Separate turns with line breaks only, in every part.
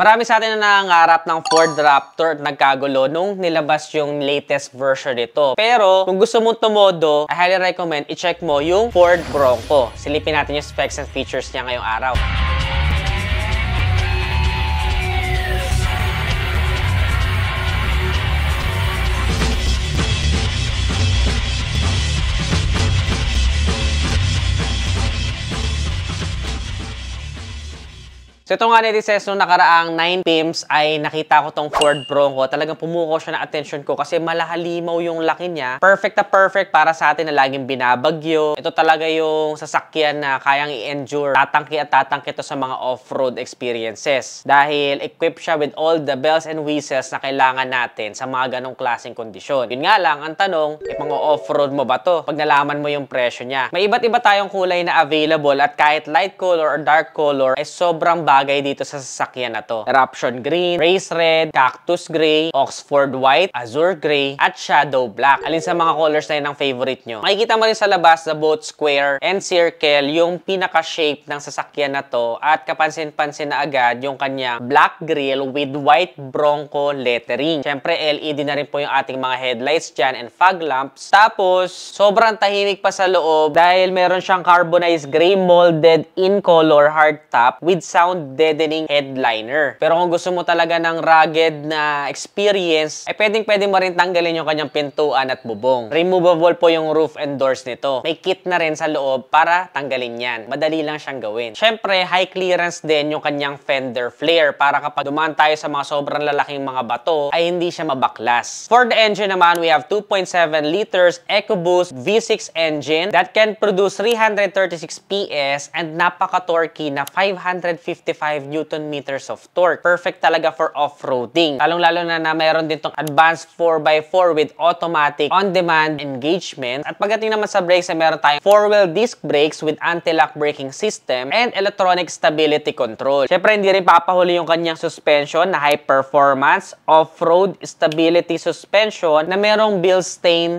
Marami sa atin na nangangarap ng Ford Raptor at nagkagulo nung nilabas yung latest version nito. Pero, kung gusto mong tumodo, I highly recommend i-check mo yung Ford Bronco. Silipin natin yung specs and features niya ngayong araw. So ito nga netizens, nung nakaraang 9 teams ay nakita ko tong Ford Bronco. Talagang pumuko siya na attention ko kasi malahalimaw yung laki niya. Perfect na perfect para sa atin na laging binabagyo. Ito talaga yung sasakyan na kayang i-endure. Tatangki at tatangki ito sa mga off-road experiences. Dahil equipped siya with all the bells and whistles na kailangan natin sa mga ganong klaseng kondisyon. Yun nga lang, ang tanong, e, mga off-road mo ba to? Pag nalaman mo yung presyo niya. May iba't iba tayong kulay na available at kahit light color or dark color ay sobrang bagay bagay dito sa sasakyan na to. Eruption Green, Race Red, Cactus Gray, Oxford White, Azure Gray, at Shadow Black. Alin sa mga colors na yun ang favorite nyo? Makikita mo rin sa labas sa both square and circle yung pinaka-shape ng sasakyan na to at kapansin-pansin na agad yung kanyang black grill with white bronco lettering. Siyempre, LED na rin po yung ating mga headlights dyan and fog lamps. Tapos, sobrang tahimik pa sa loob dahil meron siyang carbonized gray molded in color hardtop with sound pagdedening headliner. Pero kung gusto mo talaga ng rugged na experience, ay eh, pwedeng pwede mo rin tanggalin yung kanyang pintuan at bubong. Removable po yung roof and doors nito. May kit na rin sa loob para tanggalin yan. Madali lang siyang gawin. Siyempre, high clearance din yung kanyang fender flare para kapag dumaan tayo sa mga sobrang lalaking mga bato, ay hindi siya mabaklas. For the engine naman, we have 2.7 liters EcoBoost V6 engine that can produce 336 PS and napaka-torquey na 555 Newton meters of torque. Perfect talaga for off-roading. Lalong-lalo na na mayroon din tong advanced 4x4 with automatic on-demand engagement. At pagdating naman sa brakes ay meron tayong 4-wheel disc brakes with anti-lock braking system and electronic stability control. Siyempre, hindi rin papahuli yung kanyang suspension na high performance, off-road stability suspension na merong bill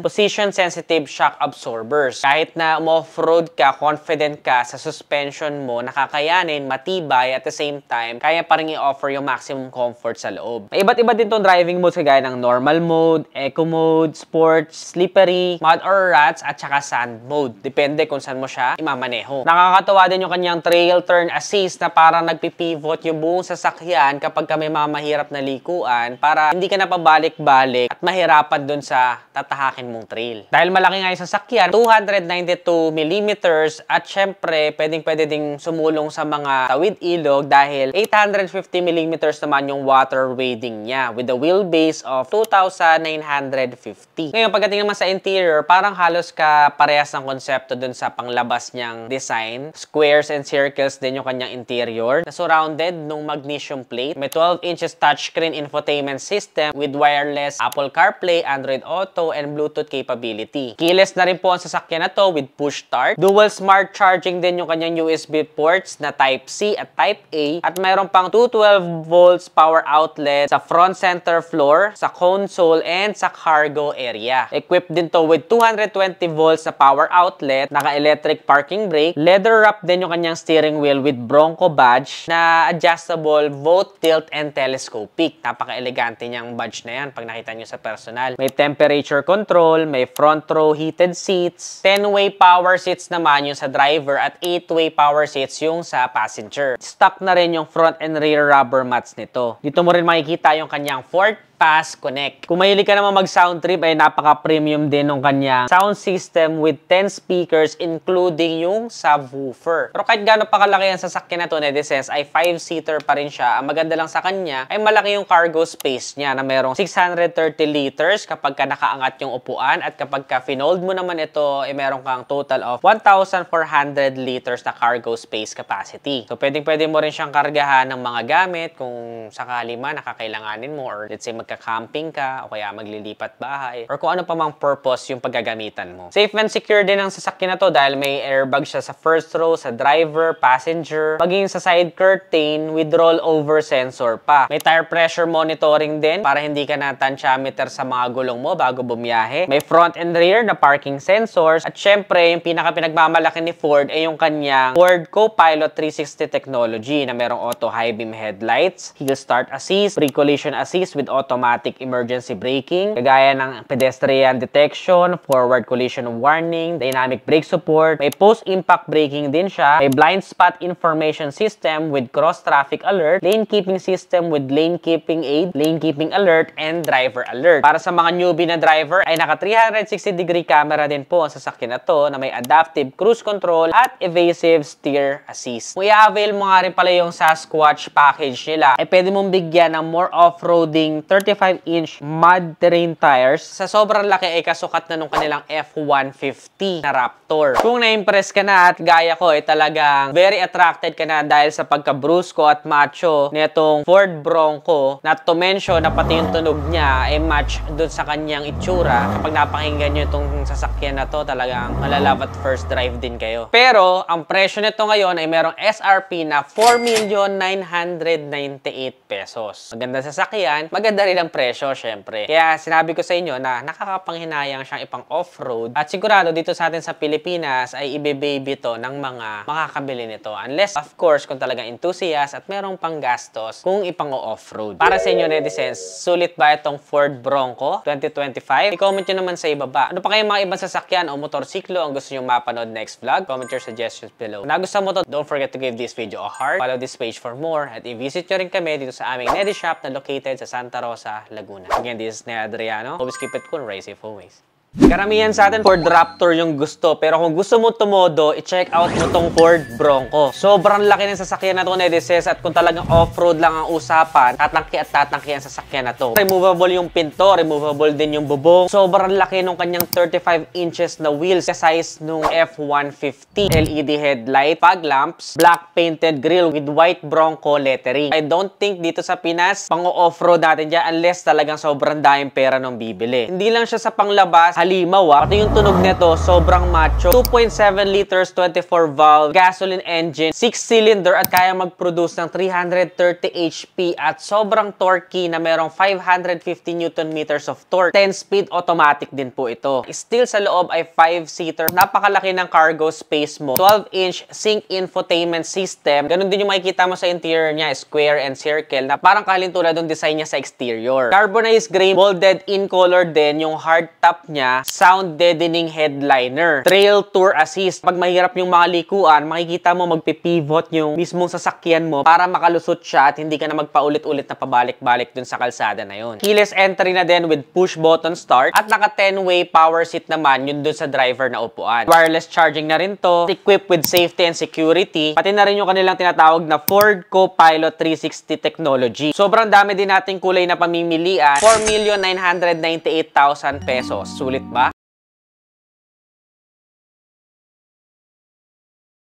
position sensitive shock absorbers. Kahit na umoff-road ka, confident ka sa suspension mo, nakakayanin, matibay at the same time, kaya pa rin i-offer yung maximum comfort sa loob. May iba't iba din tong driving modes kagaya ng normal mode, eco mode, sports, slippery, mud or rats, at saka sand mode. Depende kung saan mo siya imamaneho. Nakakatawa din yung kanyang trail turn assist na parang nagpipivot yung buong sasakyan kapag ka may mamahirap na likuan para hindi ka na pabalik-balik at mahirapan dun sa tatahakin mong trail. Dahil malaki nga yung sasakyan, 292 millimeters at syempre pwedeng pwede ding sumulong sa mga tawid ilog tinatawag dahil 850 millimeters naman yung water wading niya with a wheelbase of 2,950. Ngayon, pagdating naman sa interior, parang halos ka parehas ng konsepto dun sa panglabas niyang design. Squares and circles din yung kanyang interior na surrounded ng magnesium plate. May 12 inches touchscreen infotainment system with wireless Apple CarPlay, Android Auto, and Bluetooth capability. Keyless na rin po ang sasakyan na to with push start. Dual smart charging din yung kanyang USB ports na Type-C at Type type A at mayroon pang 212 volts power outlet sa front center floor, sa console, and sa cargo area. Equipped din to with 220 volts na power outlet, naka-electric parking brake, leather wrap din yung kanyang steering wheel with Bronco badge na adjustable both tilt and telescopic. Napaka-elegante niyang badge na yan pag nakita niyo sa personal. May temperature control, may front row heated seats, 10-way power seats naman yung sa driver at 8-way power seats yung sa passenger. Stock stock na rin yung front and rear rubber mats nito. Dito mo rin makikita yung kanyang fork Pass Connect. Kung mahilig ka naman mag-sound trip, ay napaka-premium din ng kanya sound system with 10 speakers including yung subwoofer. Pero kahit gaano pa kalaki ang sasakyan na to, netizens, ay 5-seater pa rin siya. Ang maganda lang sa kanya ay malaki yung cargo space niya na merong 630 liters kapag ka nakaangat yung upuan at kapag ka finold mo naman ito, ay meron kang total of 1,400 liters na cargo space capacity. So, pwedeng-pwede mo rin siyang kargahan ng mga gamit kung sakali man nakakailanganin mo or let's say mag magka-camping ka o kaya maglilipat bahay or kung ano pa mang purpose yung paggagamitan mo. Safe and secure din ang sasakyan na to dahil may airbag siya sa first row, sa driver, passenger, maging sa side curtain with rollover sensor pa. May tire pressure monitoring din para hindi ka natansyameter sa mga gulong mo bago bumiyahe. May front and rear na parking sensors at syempre yung pinaka pinagmamalaki ni Ford ay yung kanyang Ford Co-Pilot 360 technology na merong auto high beam headlights, hill start assist, pre-collision assist with auto automatic emergency braking, kagaya ng pedestrian detection, forward collision warning, dynamic brake support, may post-impact braking din siya, may blind spot information system with cross-traffic alert, lane keeping system with lane keeping aid, lane keeping alert, and driver alert. Para sa mga newbie na driver, ay naka 360 degree camera din po ang sasakyan na to na may adaptive cruise control at evasive steer assist. Kung i-avail mo nga rin pala yung Sasquatch package nila, ay eh, pwede mong bigyan ng more off-roading 30 45-inch mud terrain tires. Sa sobrang laki ay kasukat na nung kanilang F-150 na Raptor. Kung na-impress ka na at gaya ko, eh, talagang very attracted ka na dahil sa pagkabrusko at macho nitong Ford Bronco. na to mention na pati yung tunog niya ay eh, match dun sa kanyang itsura. Kapag napakinggan nyo itong sasakyan na to, talagang malalabat first drive din kayo. Pero, ang presyo nito ngayon ay merong SRP na 4,998 pesos. Maganda sasakyan, maganda rin kanilang presyo, syempre. Kaya sinabi ko sa inyo na nakakapanghinayang siyang ipang off-road at sigurado dito sa atin sa Pilipinas ay ibe-baby to ng mga makakabili nito. Unless, of course, kung talagang enthusiast at merong panggastos kung ipang off-road. Para sa inyo, netizens, sulit ba itong Ford Bronco 2025? I-comment nyo naman sa ibaba. Ano pa kayong mga ibang sasakyan o motorsiklo ang gusto nyo mapanood next vlog? Comment your suggestions below. Kung nagustuhan mo to, don't forget to give this video a heart. Follow this page for more at i-visit nyo rin kami dito sa aming Nedi Shop na located sa Santa Rosa sa Laguna. Again, this is Nea Adriano. Always keep it cool, raise safe always. Karamihan sa atin, Ford Raptor yung gusto. Pero kung gusto mo tumodo, i-check out mo tong Ford Bronco. Sobrang laki ng sasakyan na to na Edices at kung talagang off-road lang ang usapan, tatangki at tatangki ang sasakyan na to. Removable yung pinto, removable din yung bubong. Sobrang laki nung kanyang 35 inches na wheels sa size nung F-150. LED headlight, fog lamps, black painted grill with white Bronco lettering. I don't think dito sa Pinas, pang-off-road natin dyan unless talagang sobrang dahing pera nung bibili. Hindi lang siya sa panglabas, halimaw ah. Pati yung tunog nito, sobrang macho. 2.7 liters, 24 valve, gasoline engine, 6 cylinder at kaya mag-produce ng 330 HP at sobrang torquey na merong 550 Newton meters of torque. 10-speed automatic din po ito. Still sa loob ay 5-seater. Napakalaki ng cargo space mo. 12-inch sync infotainment system. Ganun din yung makikita mo sa interior niya, square and circle na parang kahalintulad ng design niya sa exterior. Carbonized gray, molded in color din yung hard top niya sound deadening headliner, trail tour assist. Pag mahirap yung mga likuan, makikita mo magpipivot yung mismong sasakyan mo para makalusot siya at hindi ka na magpaulit-ulit na pabalik-balik dun sa kalsada na yun. Keyless entry na din with push button start at naka 10-way power seat naman yun dun sa driver na upuan. Wireless charging na rin to, equipped with safety and security, pati na rin yung kanilang tinatawag na Ford Co-Pilot 360 technology. Sobrang dami din nating kulay na pamimilian, 4,998,000 pesos. Sulit bá